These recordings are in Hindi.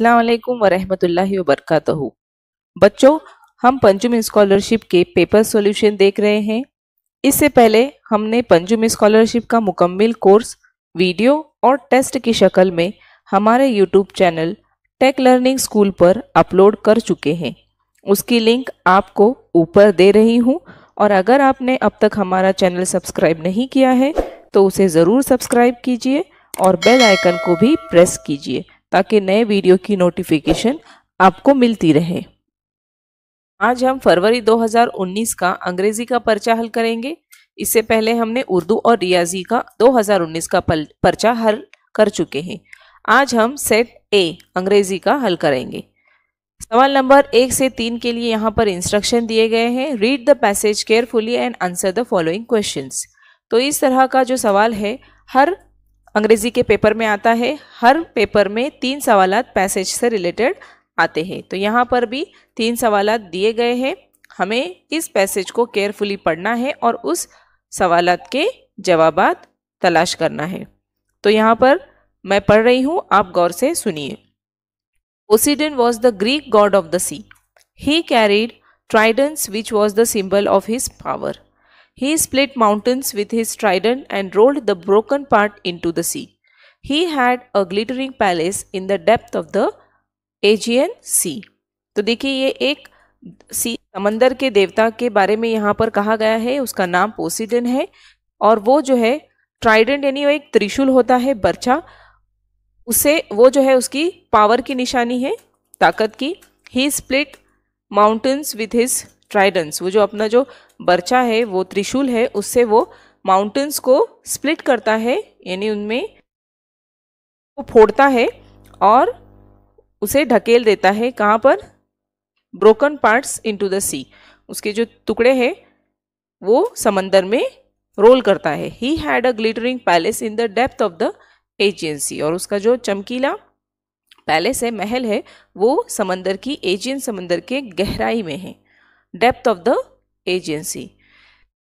वरहमत ला वरक़ बच्चों हम पंचुम स्कॉलरशिप के पेपर सॉल्यूशन देख रहे हैं इससे पहले हमने पंचुम स्कॉलरशिप का मुकम्मल कोर्स वीडियो और टेस्ट की शक्ल में हमारे YouTube channel tech learning school पर अपलोड कर चुके हैं उसकी लिंक आपको ऊपर दे रही हूँ और अगर आपने अब तक हमारा चैनल सब्सक्राइब नहीं किया है तो उसे ज़रूर सब्सक्राइब कीजिए और बेल आइकन को भी प्रेस कीजिए ताकि नए वीडियो की नोटिफिकेशन आपको मिलती रहे आज हम फरवरी 2019 का अंग्रेजी का पर्चा हल करेंगे इससे पहले हमने उर्दू और रियाजी का 2019 का पर्चा हल कर चुके हैं आज हम सेट ए अंग्रेजी का हल करेंगे सवाल नंबर एक से तीन के लिए यहाँ पर इंस्ट्रक्शन दिए गए हैं read the passage carefully and answer the following questions तो इस तरह का जो सवाल है हर अंग्रेजी के पेपर में आता है हर पेपर में तीन सवाल पैसेज से रिलेटेड आते हैं तो यहाँ पर भी तीन सवाल दिए गए हैं हमें इस पैसेज को केयरफुली पढ़ना है और उस सवाल के जवाब तलाश करना है तो यहाँ पर मैं पढ़ रही हूँ आप गौर से सुनिए Poseidon was the Greek god of the sea he carried tridents which was the symbol of his power He split mountains with his trident and rolled the broken part into the sea. He had a glittering palace in the depth of the aegean sea तो देखिए ये एक सी समंदर के देवता के बारे में यहाँ पर कहा गया है उसका नाम पोसिडन है और वो जो है ट्राइडेंट यानी वो एक त्रिशूल होता है बर्चा उसे वो जो है उसकी पावर की निशानी है ताकत की he split mountains with his tridents वो जो अपना जो बर्चा है वो त्रिशूल है उससे वो माउंटेन्स को स्प्लिट करता है यानी उनमें वो फोड़ता है और उसे ढकेल देता है कहाँ पर broken parts into the sea उसके जो टुकड़े हैं वो समंदर में रोल करता है he had a glittering palace in the depth of the agency और उसका जो चमकीला पैलेस है महल है वो समंदर की एजियन समंदर के गहराई में है डेप्थ ऑफ द एजेंसी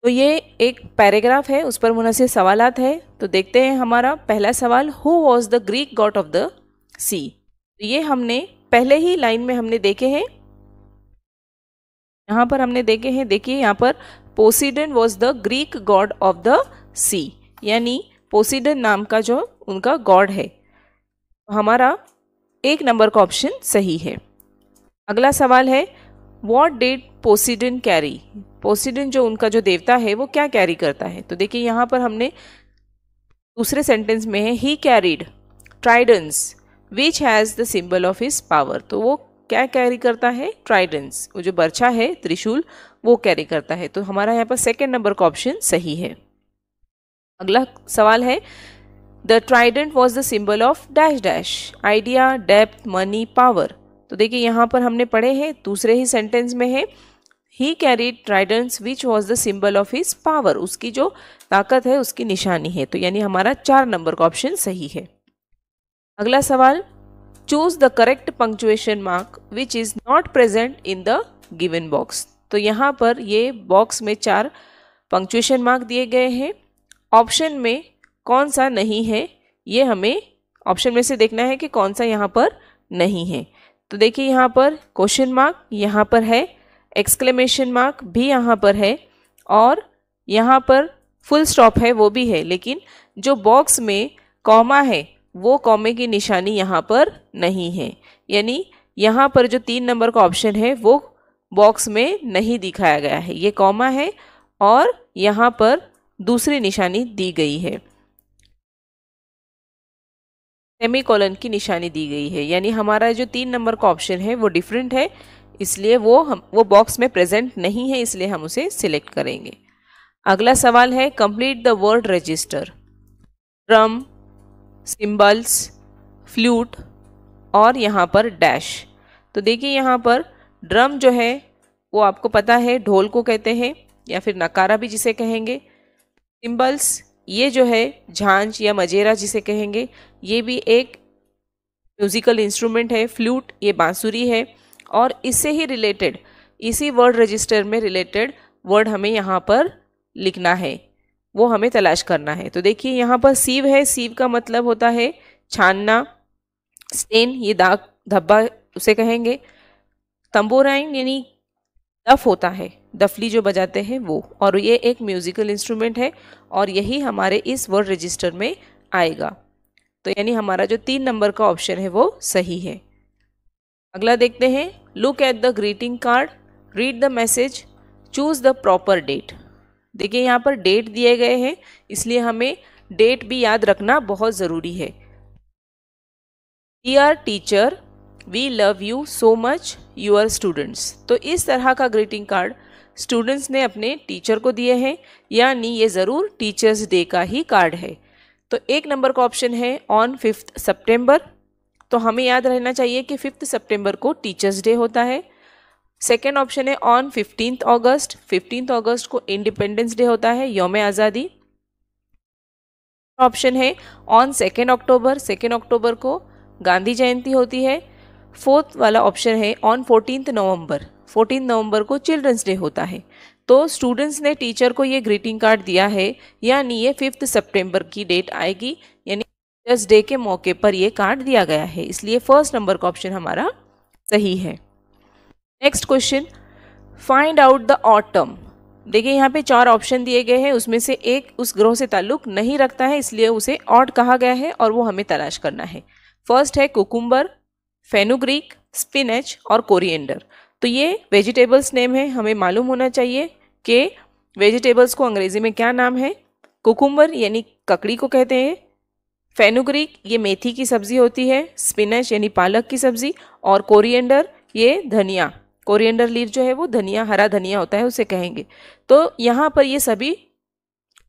तो ये एक पैराग्राफ है उस पर मुनसे सवाल है तो देखते हैं हमारा पहला सवाल who was the Greek god of the sea तो ये हमने पहले ही लाइन में हमने देखे हैं यहाँ पर हमने देखे हैं देखिए यहाँ पर Poseidon was the Greek god of the sea यानी पोसीडन नाम का जो उनका गॉड है हमारा एक नंबर का ऑप्शन सही है अगला सवाल है what did Poseidon carry Poseidon जो उनका जो देवता है वो क्या कैरी करता है तो देखिए यहाँ पर हमने दूसरे सेंटेंस में है he carried tridents which has the symbol of his power तो वो क्या कैरी करता है ट्राइडेंस वो जो बर्छा है त्रिशूल वो कैरी करता है तो हमारा यहाँ पर सेकेंड नंबर का ऑप्शन सही है अगला सवाल है the trident was the symbol of dash dash idea depth money power तो देखिए यहाँ पर हमने पढ़े हैं दूसरे ही सेंटेंस में है he carry tridents which was the symbol of his power उसकी जो ताकत है उसकी निशानी है तो यानी हमारा चार नंबर का ऑप्शन सही है अगला सवाल choose the correct punctuation mark which is not present in the given box तो यहाँ पर ये बॉक्स में चार पंक्चुएशन मार्क दिए गए हैं ऑप्शन में कौन सा नहीं है ये हमें ऑप्शन में से देखना है कि कौन सा यहाँ पर नहीं है तो देखिए यहाँ पर क्वेश्चन मार्क यहाँ पर है एक्सक्लेमेशन मार्क भी यहाँ पर है और यहाँ पर फुल स्टॉप है वो भी है लेकिन जो बॉक्स में कॉमा है वो कॉमे की निशानी यहाँ पर नहीं है यानी यहाँ पर जो तीन नंबर का ऑप्शन है वो बॉक्स में नहीं दिखाया गया है ये कॉमा है और यहाँ पर दूसरी निशानी दी गई है सेमी कॉलन की निशानी दी गई है यानी हमारा जो तीन नंबर का ऑप्शन है वो डिफरेंट है इसलिए वो हम वो बॉक्स में प्रेजेंट नहीं है इसलिए हम उसे सिलेक्ट करेंगे अगला सवाल है complete the word register drum cymbals flute और यहाँ पर डैश तो देखिए यहाँ पर ड्रम जो है वो आपको पता है ढोल को कहते हैं या फिर नकारा भी जिसे कहेंगे सिंबल्स ये जो है झांझ या मजेरा जिसे कहेंगे ये भी एक म्यूज़िकल इंस्ट्रूमेंट है फ्लूट ये बांसुरी है और इससे ही रिलेटेड इसी वर्ड रजिस्टर में रिलेटेड वर्ड हमें यहाँ पर लिखना है वो हमें तलाश करना है तो देखिए यहाँ पर सीव है सीव का मतलब होता है छानना स्टेन ये दाग धब्बा उसे कहेंगे तंबोराइन यानी दफ होता है दफली जो बजाते हैं वो और ये एक म्यूज़िकल इंस्ट्रूमेंट है और यही हमारे इस वर्ड रजिस्टर में आएगा तो यानी हमारा जो तीन नंबर का ऑप्शन है वो सही है अगला देखते हैं look at the greeting card read the message choose the proper date देखिए यहाँ पर डेट दिए गए हैं इसलिए हमें डेट भी याद रखना बहुत ज़रूरी है dear teacher we love you so much your students तो इस तरह का ग्रीटिंग कार्ड स्टूडेंट्स ने अपने टीचर को दिए हैं यानी ये ज़रूर टीचर्स डे का ही कार्ड है तो एक नंबर का ऑप्शन है ऑन फिफ्थ सेप्टेम्बर तो हमें याद रहना चाहिए कि फिफ्थ सेप्टेम्बर को टीचर्स डे होता है सेकेंड ऑप्शन है ऑन फिफ्टीन अगस्त फिफ्टीन अगस्त को इंडिपेंडेंस डे होता है योम आज़ादी ऑप्शन है ऑन सेकेंड अक्टूबर सेकेंड अक्टूबर को गांधी जयंती होती है फोर्थ वाला ऑप्शन है ऑन फोर्टीन नवंबर 14 नवंबर को चिल्ड्रंस डे होता है तो स्टूडेंट्स ने टीचर को ये ग्रीटिंग कार्ड दिया है यानी ये फिफ्थ सितंबर की डेट आएगी यानी टीचर्स डे के मौके पर ये कार्ड दिया गया है इसलिए फर्स्ट नंबर का ऑप्शन हमारा सही है next question find out the autumn देखिए यहाँ पे चार ऑप्शन दिए गए हैं उसमें से एक उस ग्रह से ताल्लुक नहीं रखता है इसलिए उसे ऑट कहा गया है और वो हमें तलाश करना है फर्स्ट है कुकुम्बर फेनुग्रीक स्पिनच और कोरिएंडर तो ये वेजिटेबल्स नेम है हमें मालूम होना चाहिए कि वेजिटेबल्स को अंग्रेज़ी में क्या नाम है कुकुम्बर यानी ककड़ी को कहते हैं फेनुग्रीक ये मेथी की सब्ज़ी होती है स्पिनच यानी पालक की सब्ज़ी और कोरिएंडर ये धनिया कोरिएंडर लीव जो है वो धनिया हरा धनिया होता है उसे कहेंगे तो यहाँ पर ये सभी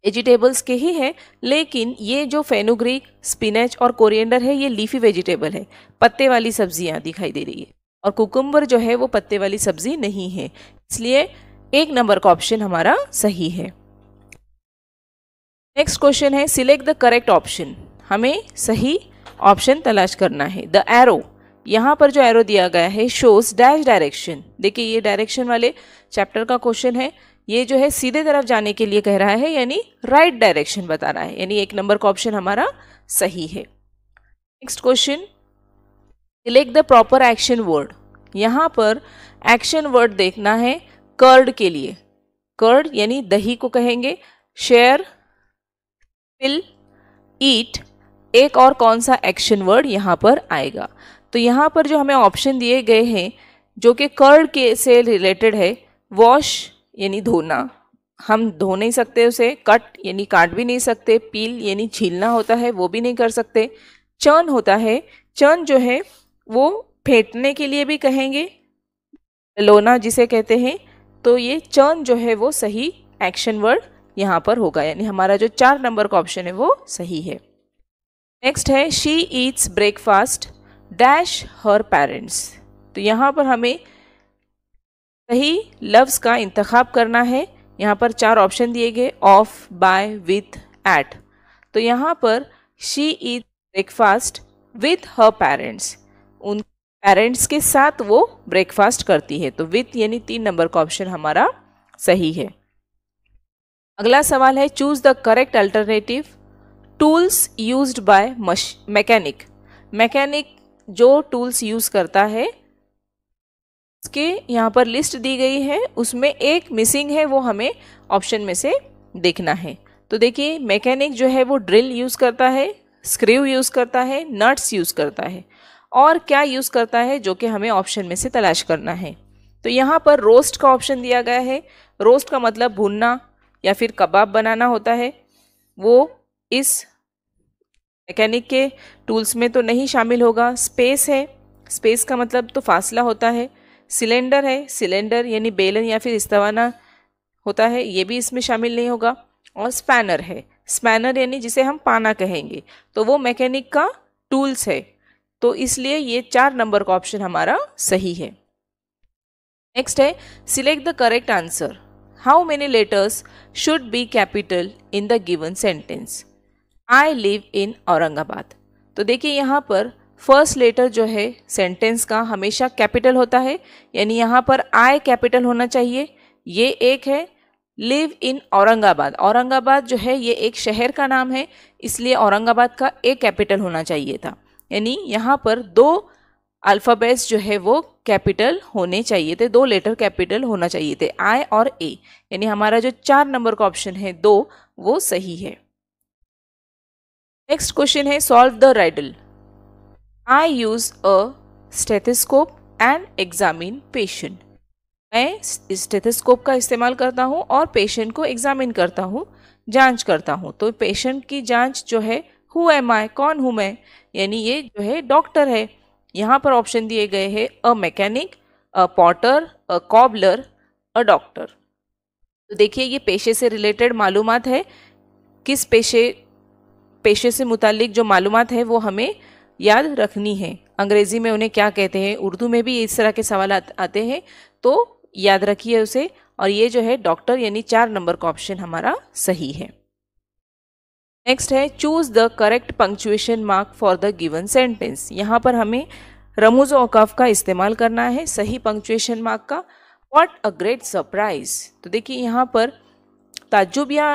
वेजिटेबल्स के ही हैं लेकिन ये जो फेनुग्रीक स्पिनच और कोरिएंडर है ये लीफी वेजिटेबल है पत्ते वाली सब्जियाँ दिखाई दे रही है और कुकुम्बर जो है वो पत्ते वाली सब्जी नहीं है इसलिए एक नंबर का ऑप्शन हमारा सही है नेक्स्ट क्वेश्चन है सिलेक्ट द करेक्ट ऑप्शन हमें सही ऑप्शन तलाश करना है द एरो यहाँ पर जो एरो दिया गया है शोज डैश डायरेक्शन देखिए ये डायरेक्शन वाले चैप्टर का क्वेश्चन है ये जो है सीधे तरफ जाने के लिए कह रहा है यानी राइट डायरेक्शन बता रहा है यानी एक नंबर का ऑप्शन हमारा सही है next question select the proper action word यहाँ पर एक्शन वर्ड देखना है कर्ड के लिए कर्ड यानी दही को कहेंगे शेयर फिल ईट एक और कौन सा एक्शन वर्ड यहाँ पर आएगा तो यहाँ पर जो हमें ऑप्शन दिए गए हैं जो कि कर्ड के से रिलेटेड है वॉश यानी धोना हम धो नहीं सकते उसे कट यानी काट भी नहीं सकते पील यानी छीलना होता है वो भी नहीं कर सकते चर्न होता है चर्न जो है वो फेंटने के लिए भी कहेंगे लोना जिसे कहते हैं तो ये चर्न जो है वो सही एक्शन वर्ड यहाँ पर होगा यानी हमारा जो चार नंबर का ऑप्शन है वो सही है नेक्स्ट है she eats breakfast dash her parents तो यहाँ पर हमें सही लव्स का इंतखब करना है यहाँ पर चार ऑप्शन दिए गए ऑफ बाय विथ एट तो यहाँ पर she eat breakfast with her parents उन पेरेंट्स के साथ वो ब्रेकफास्ट करती है तो विथ यानी तीन नंबर का ऑप्शन हमारा सही है अगला सवाल है choose the correct alternative tools use by mechanic mechanic जो टूल्स यूज़ करता है उसके यहाँ पर लिस्ट दी गई है उसमें एक मिसिंग है वो हमें ऑप्शन में से देखना है तो देखिए मैकेनिक जो है वो ड्रिल यूज़ करता है स्क्रू यूज़ करता है नट्स यूज़ करता है और क्या यूज़ करता है जो कि हमें ऑप्शन में से तलाश करना है तो यहाँ पर रोस्ट का ऑप्शन दिया गया है रोस्ट का मतलब भूनना या फिर कबाब बनाना होता है वो इस मैकेनिक के टूल्स में तो नहीं शामिल होगा स्पेस है स्पेस का मतलब तो फासला होता है सिलेंडर है सिलेंडर यानी बेलन या फिर इस्तवाना होता है ये भी इसमें शामिल नहीं होगा और स्पैनर है स्पैनर यानी जिसे हम पाना कहेंगे तो वो मैकेनिक का टूल्स है तो इसलिए ये चार नंबर का ऑप्शन हमारा सही है नेक्स्ट है select the correct answer how many letters should be capital in the given sentence I live in Aurangabad तो देखिए यहाँ पर फर्स्ट लेटर जो है सेंटेंस का हमेशा कैपिटल होता है यानी यहाँ पर आई कैपिटल होना चाहिए ये एक है लिव इन औरंगाबाद औरंगाबाद जो है ये एक शहर का नाम है इसलिए औरंगाबाद का ए कैपिटल होना चाहिए था यानी यहाँ पर दो अल्फ़ाबेट्स जो है वो कैपिटल होने चाहिए थे दो लेटर कैपिटल होना चाहिए थे आई और ए यानी हमारा जो चार नंबर का ऑप्शन है दो वो सही है नेक्स्ट क्वेश्चन है solve the riddle I use a stethoscope and examine patient मैं स्टेथिस्कोप का इस्तेमाल करता हूँ और पेशेंट को एग्जामिन करता हूँ जांच करता हूँ तो पेशेंट की जांच जो है हु एम आई कौन हूँ मैं यानी ये जो है डॉक्टर है यहाँ पर ऑप्शन दिए गए हैं a mechanic a potter a cobbler a doctor तो देखिए ये पेशे से रिलेटेड मालूम है किस पेशे पेशे से मुतलिक जो मालूम है वो हमें याद रखनी है अंग्रेज़ी में उन्हें क्या कहते हैं उर्दू में भी इस तरह के सवाल आते हैं तो याद रखिए उसे और ये जो है डॉक्टर यानी चार नंबर का ऑप्शन हमारा सही है नेक्स्ट है choose the correct punctuation mark for the given sentence यहाँ पर हमें रमूज औकाफ का इस्तेमाल करना है सही पंक्चुएशन मार्क का वॉट अ ग्रेट सरप्राइज तो देखिए यहाँ पर ताज्जुब या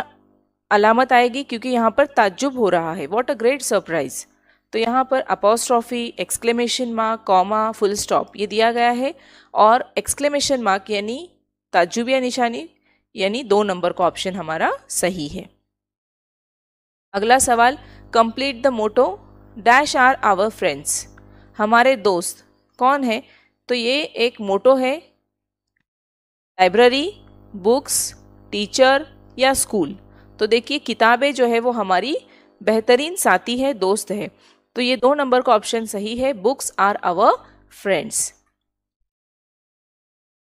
अलामत आएगी क्योंकि यहाँ पर ताज्जुब हो रहा है वॉट अ ग्रेट सरप्राइज तो यहाँ पर apostrophe exclamation mark comma full stop ये दिया गया है और एक्सक्लेमेशन मार्क यानी ताज्जुबिया निशानी यानी दो नंबर का ऑप्शन हमारा सही है अगला सवाल complete the motto dash are our friends हमारे दोस्त कौन है तो ये एक मोटो है लाइब्रेरी बुक्स टीचर या स्कूल तो देखिए किताबें जो है वो हमारी बेहतरीन साथी है दोस्त है तो ये दो नंबर का ऑप्शन सही है books are our friends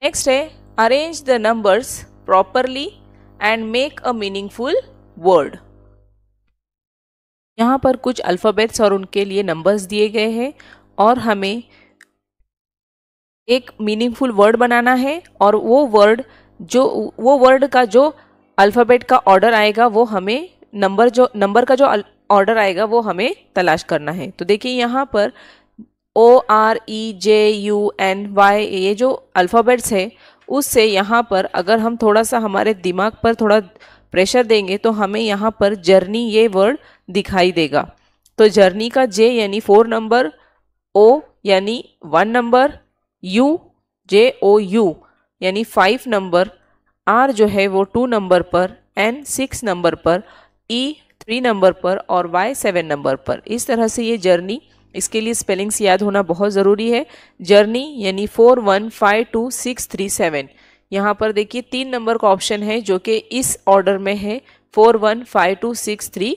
next है arrange the numbers properly and make a meaningful word यहाँ पर कुछ अल्फ़ाबेट्स और उनके लिए नंबर्स दिए गए हैं और हमें एक मीनिंगफुल वर्ड बनाना है और वो वर्ड जो वो वर्ड का जो अल्फ़ाबेट का ऑर्डर आएगा वो हमें नंबर जो नंबर का जो ऑर्डर आएगा वो हमें तलाश करना है तो देखिए यहाँ पर O R E J U N Y ये जो अल्फ़ाबेट्स है उससे यहाँ पर अगर हम थोड़ा सा हमारे दिमाग पर थोड़ा प्रेशर देंगे तो हमें यहाँ पर जर्नी ये वर्ड दिखाई देगा तो जर्नी का जे यानी फोर नंबर ओ यानी one number U J O U यानी फाइव नंबर आर जो है वो टू नंबर पर एन सिक्स नंबर पर ई थ्री नंबर पर और वाई सेवन नंबर पर इस तरह से ये जर्नी इसके लिए स्पेलिंग्स याद होना बहुत ज़रूरी है जर्नी यानी four one five two six three seven यहाँ पर देखिए तीन नंबर का ऑप्शन है जो कि इस ऑर्डर में है four one five two six three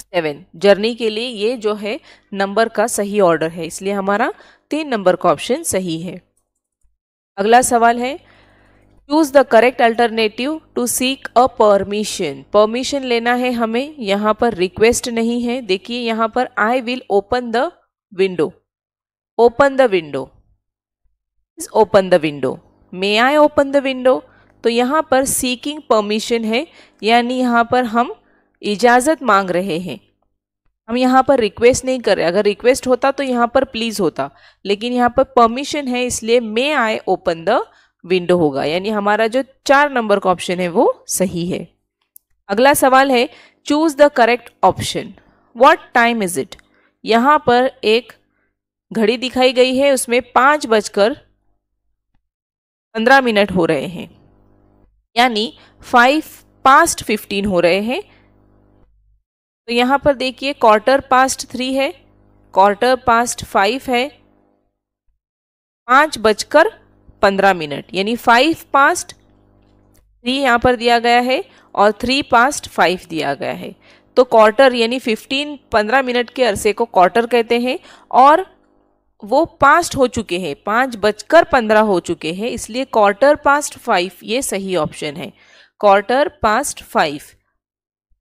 seven journey के लिए ये जो है नंबर का सही ऑर्डर है इसलिए हमारा तीन नंबर का ऑप्शन सही है अगला सवाल है choose the correct alternative to seek a permission permission लेना है हमें यहाँ पर रिक्वेस्ट नहीं है देखिए यहाँ पर I will open the window open the window is open the window may I open the window तो यहाँ पर सीकिंग परमिशन है यानी यहाँ पर हम इजाज़त मांग रहे हैं हम यहाँ पर रिक्वेस्ट नहीं कर रहे अगर रिक्वेस्ट होता तो यहाँ पर प्लीज़ होता लेकिन यहाँ पर परमिशन है इसलिए may I open the window होगा यानी हमारा जो चार नंबर का ऑप्शन है वो सही है अगला सवाल है choose the correct option what time is it यहाँ पर एक घड़ी दिखाई गई है उसमें पाँच बजकर पंद्रह मिनट हो रहे हैं यानी फाइव पास्ट फिफ्टीन हो रहे हैं तो यहाँ पर देखिए क्वार्टर पास्ट थ्री है क्वार्टर पास्ट फाइव है पाँच बजकर पंद्रह मिनट यानी फाइव पास्ट थ्री यहाँ पर दिया गया है और थ्री पास्ट फाइव दिया गया है तो क्वार्टर यानी फिफ्टीन पंद्रह मिनट के अरसे को क्वार्टर कहते हैं और वो पास्ट हो चुके हैं पाँच बजकर पंद्रह हो चुके हैं इसलिए क्वार्टर पास्ट फाइव ये सही ऑप्शन है क्वार्टर पास्ट फाइव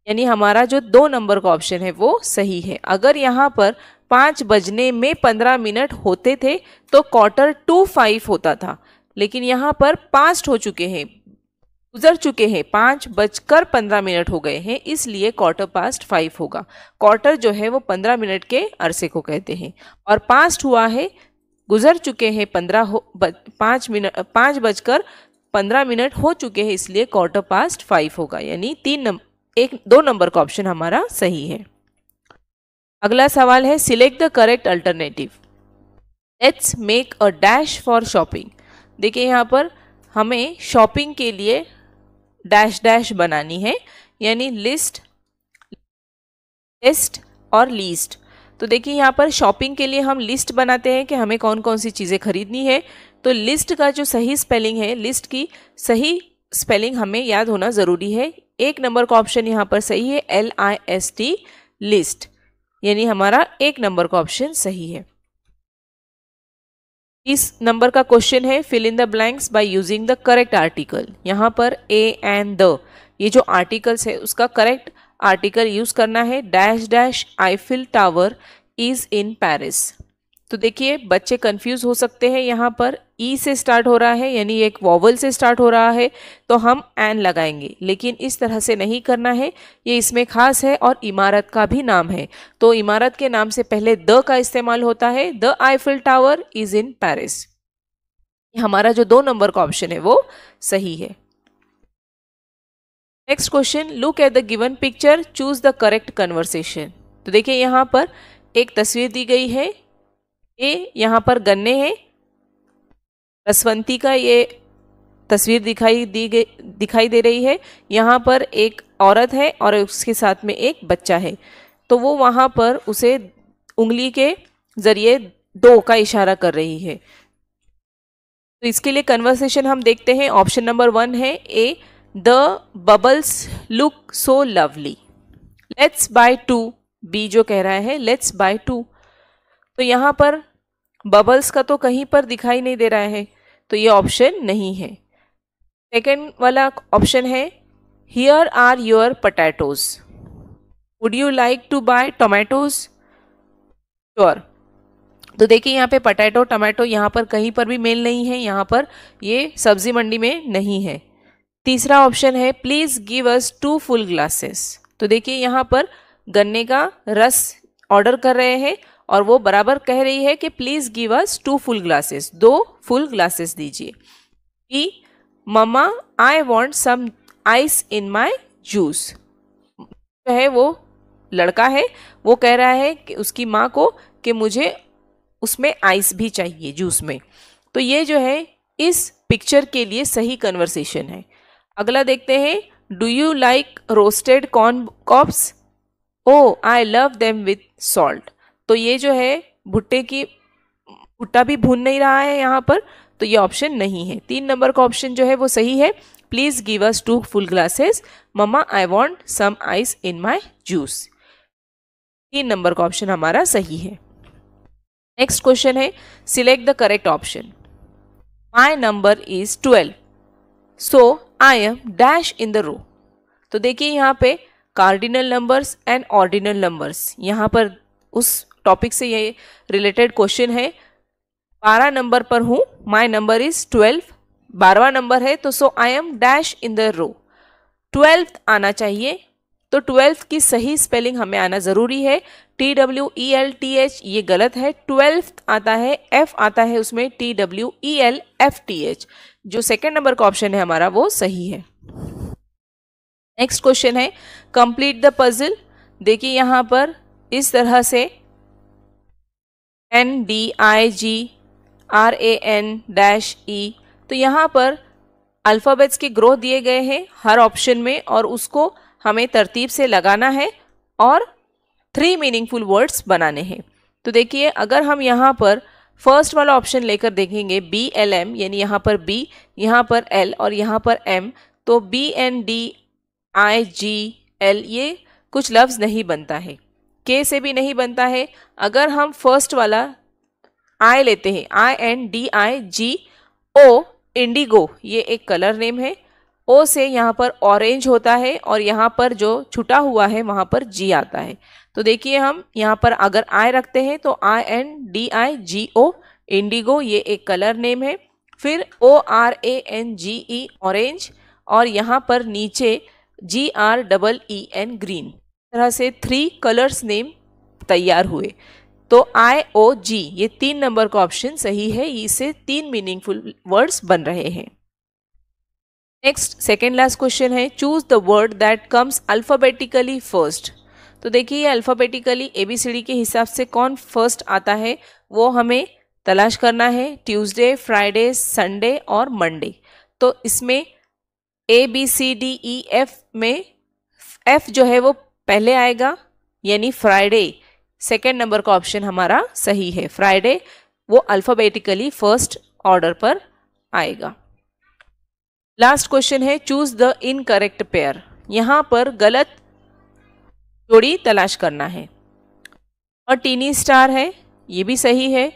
यानी हमारा जो दो नंबर का ऑप्शन है वो सही है अगर यहाँ पर पाँच बजने में पंद्रह मिनट होते थे तो क्वार्टर टू फाइव होता था लेकिन यहाँ पर पास्ट हो चुके हैं गुजर चुके हैं पाँच बजकर पंद्रह मिनट हो गए हैं इसलिए क्वार्टर पास्ट फाइव होगा क्वार्टर जो है वो पंद्रह मिनट के अरसे को कहते हैं और पास्ट हुआ है गुजर चुके हैं पंद्रह हो पाँच मिनट पाँच बजकर पंद्रह मिनट हो चुके हैं इसलिए क्वार्टर पास्ट फाइव होगा यानी तीन नंबर एक दो नंबर का ऑप्शन हमारा सही है अगला सवाल है select the correct alternative let's make a dash for shopping देखिए यहाँ पर हमें शॉपिंग के लिए डैश डैश बनानी है यानी लिस्ट लिस्ट और लीस्ट तो देखिए यहाँ पर शॉपिंग के लिए हम लिस्ट बनाते हैं कि हमें कौन कौन सी चीज़ें खरीदनी है तो लिस्ट का जो सही स्पेलिंग है लिस्ट की सही स्पेलिंग हमें याद होना ज़रूरी है एक नंबर का ऑप्शन यहाँ पर सही है L I S T list यानी हमारा एक नंबर का ऑप्शन सही है इस नंबर का क्वेश्चन है fill in the blanks by using the correct article यहाँ पर ए एंड द ये जो आर्टिकल्स है उसका करेक्ट आर्टिकल यूज करना है dash dash Eiffel tower is in Paris तो देखिए बच्चे कंफ्यूज हो सकते हैं यहाँ पर ई e से स्टार्ट हो रहा है यानी एक वॉवल से स्टार्ट हो रहा है तो हम एन लगाएंगे लेकिन इस तरह से नहीं करना है ये इसमें खास है और इमारत का भी नाम है तो इमारत के नाम से पहले द का इस्तेमाल होता है the Eiffel tower is in Paris हमारा जो दो नंबर का ऑप्शन है वो सही है next question look at the given picture choose the correct conversation तो देखिए यहाँ पर एक तस्वीर दी गई है ये यहाँ पर गन्ने हैं रसवंती का ये तस्वीर दिखाई दी गई दिखाई दे रही है यहाँ पर एक औरत है और उसके साथ में एक बच्चा है तो वो वहाँ पर उसे उंगली के ज़रिए दो का इशारा कर रही है तो इसके लिए कन्वर्सेशन हम देखते हैं ऑप्शन नंबर वन है A the bubbles look so lovely let's buy two B जो कह रहा है लेट्स बाय टू तो यहाँ पर बबल्स का तो कहीं पर दिखाई नहीं दे रहा है तो ये ऑप्शन नहीं है सेकेंड वाला ऑप्शन है here are your potatoes would you like to buy tomatoes sure तो देखिए यहाँ पे पटैटो टमाटो यहाँ पर कहीं पर भी मेल नहीं है यहाँ पर ये सब्जी मंडी में नहीं है तीसरा ऑप्शन है please give us two full glasses तो देखिए यहाँ पर गन्ने का रस ऑर्डर कर रहे हैं और वो बराबर कह रही है कि please give us two full glasses दो फुल ग्लासेस दीजिए B mama I want some ice in my juice जो है वो लड़का है वो कह रहा है कि उसकी माँ को कि मुझे उसमें आइस भी चाहिए जूस में तो ये जो है इस पिक्चर के लिए सही कन्वर्सेशन है अगला देखते हैं do you like roasted corn cobs oh I love them with salt तो ये जो है भुट्टे की भुट्टा भी भून नहीं रहा है यहाँ पर तो ये ऑप्शन नहीं है तीन नंबर का ऑप्शन जो है वो सही है please give us two full glasses mama I want some ice in my juice तीन नंबर का ऑप्शन हमारा सही है नेक्स्ट क्वेश्चन है select the correct option my number is twelve so I am dash in the row तो देखिए यहाँ पे cardinal numbers and ordinal numbers यहाँ पर उस टॉपिक से ये रिलेटेड क्वेश्चन है बारह नंबर पर हूँ माई नंबर इज ट्वेल्व बारवा नंबर है तो so I am dash in the row twelfth आना चाहिए तो ट्वेल्थ की सही स्पेलिंग हमें आना ज़रूरी है T W E L T H ये गलत है ट्वेल्थ आता है एफ आता है उसमें T W E L F T H जो सेकेंड नंबर का ऑप्शन है हमारा वो सही है नेक्स्ट क्वेश्चन है कंप्लीट द पजल देखिए यहाँ पर इस तरह से N D I G R A N dash E तो यहाँ पर अल्फ़ाबेट्स के ग्रोह दिए गए हैं हर ऑप्शन में और उसको हमें तरतीब से लगाना है और थ्री मीनिंगफुल वर्ड्स बनाने हैं तो देखिए अगर हम यहाँ पर फर्स्ट वाला ऑप्शन लेकर देखेंगे बी एल एम यानी यहाँ पर बी यहाँ पर एल और यहाँ पर एम तो B N D I G L ये कुछ लफ्ज़ नहीं बनता है के से भी नहीं बनता है अगर हम फर्स्ट वाला आई लेते हैं I N D I G O indigo ये एक कलर नेम है ओ से यहाँ पर ऑरेंज होता है और यहाँ पर जो छुटा हुआ है वहाँ पर जी आता है तो देखिए हम यहाँ पर अगर आई रखते हैं तो I N D I G O indigo ये एक कलर नेम है फिर O R A N G E orange और यहाँ पर नीचे G R double E N green तरह से थ्री कलर्स नेम तैयार हुए तो आई ओ जी ये तीन नंबर का ऑप्शन सही है इसे तीन मीनिंगफुल वर्ड्स बन रहे हैं नेक्स्ट सेकेंड लास्ट क्वेश्चन है choose the word that comes alphabetically first तो देखिए ये alphabetically A B C D के हिसाब से कौन फर्स्ट आता है वो हमें तलाश करना है ट्यूसडे फ्राइडे संडे और मंडे तो इसमें A B C D E F में एफ जो है वो पहले आएगा यानी फ्राइडे सेकेंड नंबर का ऑप्शन हमारा सही है फ्राइडे वो अल्फ़ाबेटिकली फर्स्ट ऑर्डर पर आएगा लास्ट क्वेश्चन है चूज द इनकरेक्ट पेयर यहाँ पर गलत जोड़ी तलाश करना है और टीनी स्टार है ये भी सही है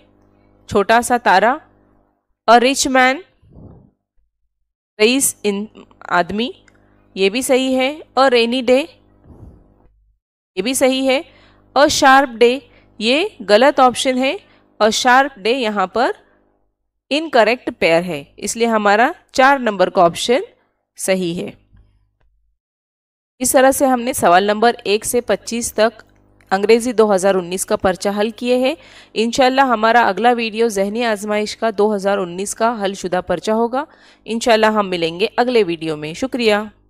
छोटा सा तारा और रिच मैन रईस इन आदमी ये भी सही है और रेनी डे ये भी सही है अ शार्प डे ये गलत ऑप्शन है अ शार्प डे यहाँ पर इनकरेक्ट पेयर है इसलिए हमारा चार नंबर का ऑप्शन सही है इस तरह से हमने सवाल नंबर एक से पच्चीस तक अंग्रेज़ी 2019 का पर्चा हल किए हैं इनशाला हमारा अगला वीडियो जहनी आजमाइश का 2019 का हलशुदा पर्चा होगा इनशाला हम मिलेंगे अगले वीडियो में शुक्रिया